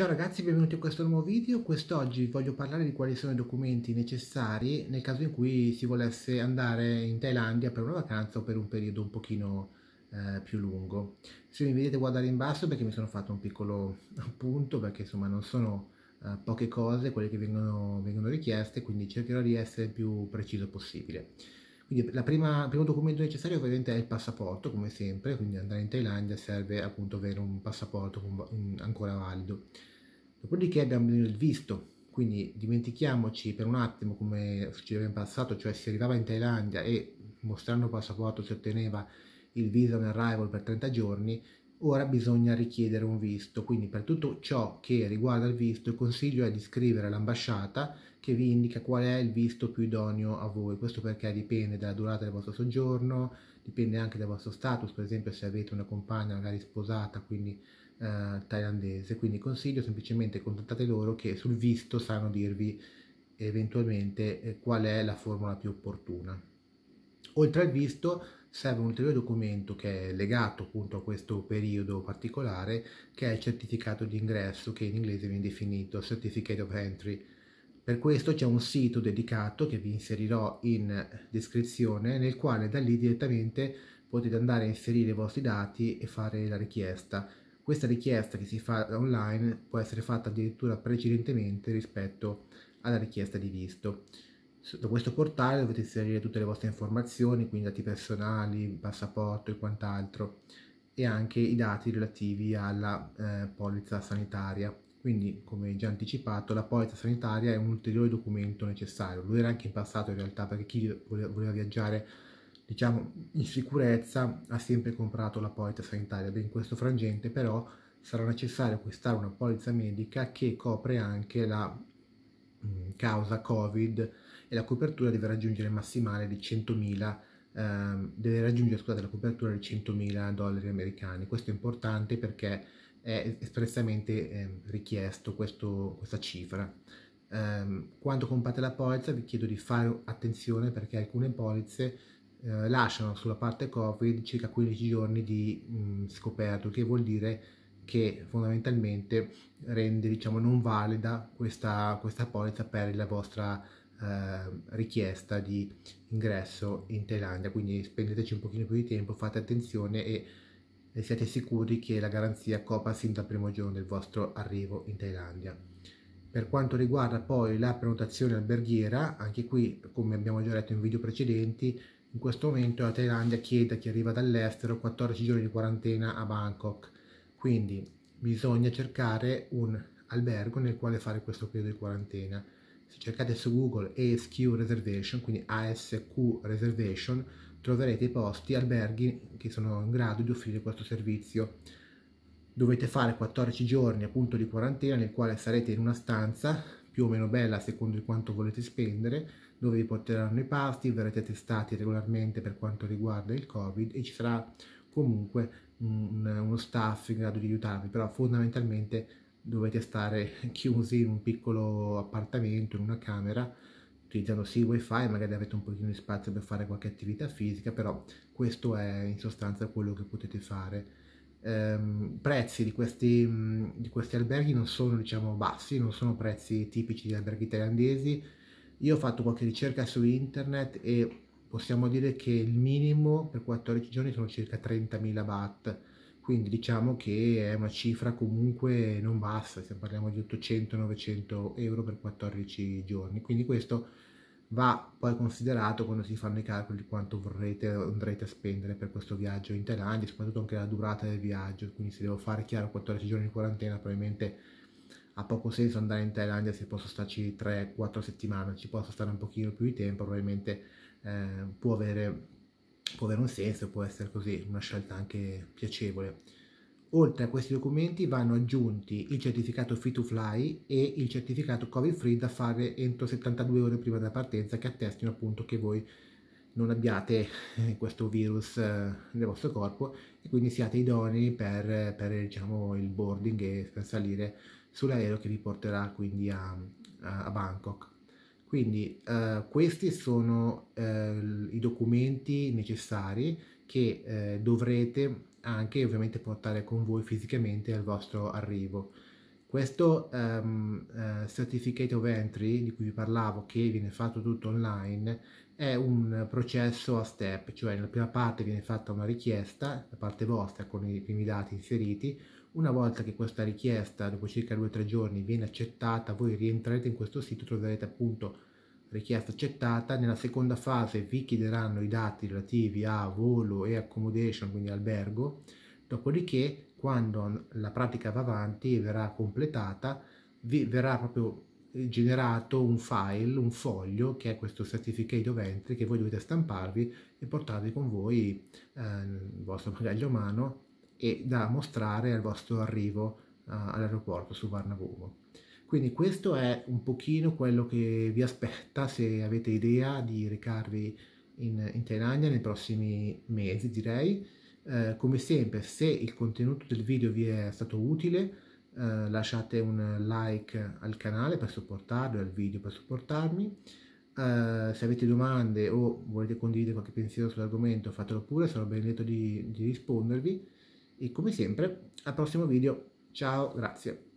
Ciao ragazzi, benvenuti in questo nuovo video. Quest'oggi voglio parlare di quali sono i documenti necessari nel caso in cui si volesse andare in Thailandia per una vacanza o per un periodo un pochino eh, più lungo. Se mi vedete guardare in basso perché mi sono fatto un piccolo appunto, perché insomma non sono eh, poche cose quelle che vengono, vengono richieste, quindi cercherò di essere il più preciso possibile. Quindi prima, il primo documento necessario ovviamente è il passaporto, come sempre, quindi andare in Thailandia serve appunto avere un passaporto ancora valido. Dopodiché abbiamo bisogno del visto, quindi dimentichiamoci per un attimo come succedeva in passato, cioè si arrivava in Thailandia e mostrando il passaporto si otteneva il visa on arrival per 30 giorni, Ora bisogna richiedere un visto, quindi per tutto ciò che riguarda il visto il consiglio è di scrivere all'ambasciata che vi indica qual è il visto più idoneo a voi, questo perché dipende dalla durata del vostro soggiorno, dipende anche dal vostro status, per esempio se avete una compagna magari sposata, quindi eh, thailandese, quindi consiglio semplicemente contattate loro che sul visto sanno dirvi eventualmente eh, qual è la formula più opportuna. Oltre al visto serve un ulteriore documento che è legato appunto a questo periodo particolare che è il certificato di ingresso che in inglese viene definito Certificate of Entry. Per questo c'è un sito dedicato che vi inserirò in descrizione nel quale da lì direttamente potete andare a inserire i vostri dati e fare la richiesta. Questa richiesta che si fa online può essere fatta addirittura precedentemente rispetto alla richiesta di visto da questo portale dovete inserire tutte le vostre informazioni, quindi dati personali, passaporto e quant'altro, e anche i dati relativi alla eh, polizza sanitaria. Quindi, come già anticipato, la polizza sanitaria è un ulteriore documento necessario. Lo era anche in passato in realtà, perché chi voleva viaggiare diciamo, in sicurezza ha sempre comprato la polizza sanitaria. in questo frangente però sarà necessario acquistare una polizza medica che copre anche la mh, mm, causa Covid 19 e la copertura deve raggiungere il massimale di 100.000 ehm, deve raggiungere scusate, la copertura di 100.000 dollari americani. Questo è importante perché è espressamente eh, richiesto questo, questa cifra. Ehm, quando compate la polizza vi chiedo di fare attenzione perché alcune polizze eh, lasciano sulla parte Covid circa 15 giorni di mh, mm, scoperto, che vuol dire che fondamentalmente rende diciamo non valida questa, questa polizza per la vostra Ehm, richiesta di ingresso in Thailandia, quindi spendeteci un pochino più di tempo, fate attenzione e, e siate sicuri che la garanzia copra sin dal primo giorno del vostro arrivo in Thailandia. Per quanto riguarda poi la prenotazione alberghiera, anche qui, come abbiamo già detto in video precedenti, in questo momento la Thailandia chiede a chi arriva dall'estero 14 giorni di quarantena a Bangkok, quindi bisogna cercare un albergo nel quale fare questo periodo di quarantena se cercate su Google ASQ Reservation, quindi ASQ Reservation, troverete i posti, alberghi che sono in grado di offrire questo servizio. Dovete fare 14 giorni appunto di quarantena nel quale sarete in una stanza più o meno bella secondo di quanto volete spendere, dove vi porteranno i pasti, verrete testati regolarmente per quanto riguarda il Covid e ci sarà comunque un, uno staff in grado di aiutarvi, però fondamentalmente dovete stare chiusi in un piccolo appartamento, in una camera, utilizzando sì wifi, magari avete un pochino di spazio per fare qualche attività fisica, però questo è in sostanza quello che potete fare. Ehm, prezzi di questi, mm, di questi alberghi non sono diciamo bassi, non sono prezzi tipici di alberghi thailandesi. Io ho fatto qualche ricerca su internet e possiamo dire che il minimo per 14 giorni sono circa 30.000 baht, quindi diciamo che è una cifra comunque non bassa, se parliamo di 800-900 euro per 14 giorni, quindi questo va poi considerato quando si fanno i calcoli di quanto vorrete, andrete a spendere per questo viaggio in Thailandia, soprattutto anche la durata del viaggio, quindi se devo fare chiaro 14 giorni di quarantena probabilmente ha poco senso andare in Thailandia se posso starci 3-4 settimane, ci posso stare un pochino più di tempo, probabilmente eh, può avere può avere un senso, può essere così una scelta anche piacevole. Oltre a questi documenti vanno aggiunti il certificato Fit to Fly e il certificato Covid Free da fare entro 72 ore prima della partenza che attestino appunto che voi non abbiate questo virus eh, nel vostro corpo e quindi siate idonei per, per diciamo, il boarding e per salire sull'aereo che vi porterà quindi a, a Bangkok. Quindi eh, questi sono eh, i documenti necessari che eh, dovrete anche ovviamente portare con voi fisicamente al vostro arrivo. Questo um, uh, Certificate of Entry di cui vi parlavo, che viene fatto tutto online, è un processo a step, cioè nella prima parte viene fatta una richiesta da parte vostra con i primi dati inseriti, una volta che questa richiesta, dopo circa 2-3 giorni, viene accettata, voi rientrerete in questo sito, troverete appunto richiesta accettata. Nella seconda fase vi chiederanno i dati relativi a volo e accommodation, quindi albergo. Dopodiché, quando la pratica va avanti e verrà completata, vi verrà proprio generato un file, un foglio che è questo certificate of entry che voi dovete stamparvi e portarvi con voi eh, il vostro bagaglio a mano e da mostrare al vostro arrivo uh, all'aeroporto su Varnavuvo. Quindi questo è un pochino quello che vi aspetta se avete idea di recarvi in, in Thailandia nei prossimi mesi direi. Uh, come sempre se il contenuto del video vi è stato utile uh, lasciate un like al canale per supportarlo e al video per supportarmi. Uh, se avete domande o volete condividere qualche pensiero sull'argomento fatelo pure, sarò ben lieto di, di rispondervi e come sempre al prossimo video. Ciao, grazie.